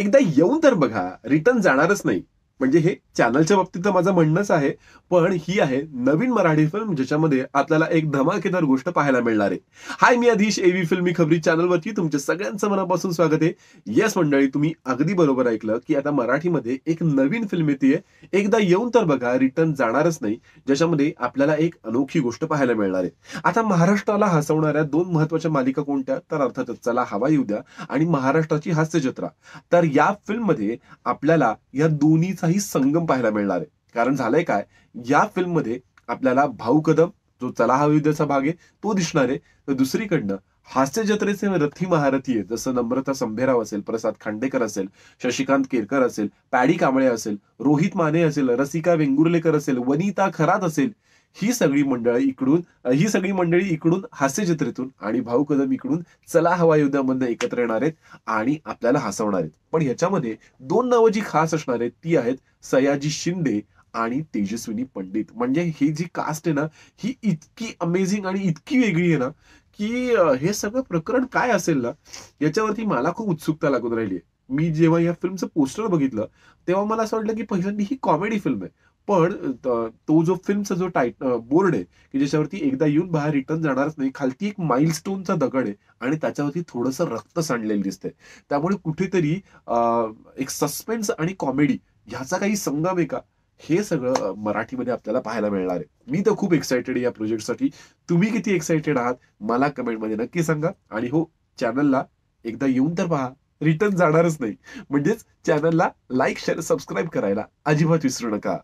एकदा येऊन तर बघा रिटर्न जाणारच नाही म्हणजे हे चॅनलच्या बाबतीत तर माझं म्हणणंच आहे पण ही आहे नवीन मराठी फिल्म ज्याच्यामध्ये आपल्याला एक धमाकेदार गोष्ट पाहायला मिळणार आहे हाय मी ए एव्ही फिल्मी खबरी चॅनलवरती तुमच्या सगळ्यांचं मनापासून स्वागत आहे यस मंडळी तुम्ही अगदी बरोबर ऐकलं की आता मराठीमध्ये एक नवीन फिल्म येते एकदा येऊन तर बघा रिटर्न जाणारच नाही ज्याच्यामध्ये आपल्याला एक अनोखी गोष्ट पाहायला मिळणार आहे आता महाराष्ट्राला हसवणाऱ्या दोन महत्वाच्या मालिका कोणत्या तर अर्थातच चला हवा येऊ द्या आणि महाराष्ट्राची जत्रा तर या फिल्ममध्ये आपल्याला या दोन्ही ही संगम पाहायला मिळणार आहे कारण झालंय काय या फिल्ममध्ये आपल्याला भाऊ कदम जो चला हा युद्धाचा भाग आहे तो दिसणार आहे तर दुसरीकडनं हास्य जत्रेचे रथी महारथी आहे जसं नम्रता संभेराव असेल प्रसाद खांडेकर असेल शशिकांत केरकर असेल पॅडी कांबळे असेल रोहित माने असेल रसिका वेंगुर्लेकर असेल वनिता खरात असेल ही सगळी मंडळी इकडून ही सगळी मंडळी इकडून हास्यचित्रेतून आणि भाऊ कदम इकडून चला हवा युद्धामधनं एकत्र येणार आहेत आणि आपल्याला हसवणार आहेत पण ह्याच्यामध्ये दोन नावं जी खास असणार आहेत ती आहेत सयाजी शिंदे आणि तेजस्विनी पंडित म्हणजे ही जी कास्ट आहे ना ही इतकी अमेझिंग आणि इतकी वेगळी आहे ना की हे सगळं प्रकरण काय असेल ना याच्यावरती मला खूप उत्सुकता लागून राहिली मी जेव्हा या फिल्मचं पोस्टर बघितलं तेव्हा मला असं वाटलं की पहिल्यांदा ही कॉमेडी फिल्म आहे पण तो जो फिल्मचा जो टायट बोर्ड आहे की ज्याच्यावरती एकदा येऊन बाहेर रिटर्न जाणारच नाही खालती एक माइलस्टोनचा दगड आहे आणि त्याच्यावरती थोडंसं रक्त सांडलेलं दिसतंय त्यामुळे कुठेतरी एक सस्पेन्स आणि कॉमेडी ह्याचा काही संगम आहे का हे सगळं मराठीमध्ये आपल्याला पाहायला मिळणार आहे मी तर खूप एक्सायटेड आहे या प्रोजेक्टसाठी तुम्ही किती एक्सायटेड आहात मला कमेंटमध्ये नक्की सांगा आणि हो चॅनलला एकदा येऊन तर पहा रिटर्न जाणारच नाही म्हणजेच चॅनलला लाईक शेअर सबस्क्राईब करायला अजिबात विसरू नका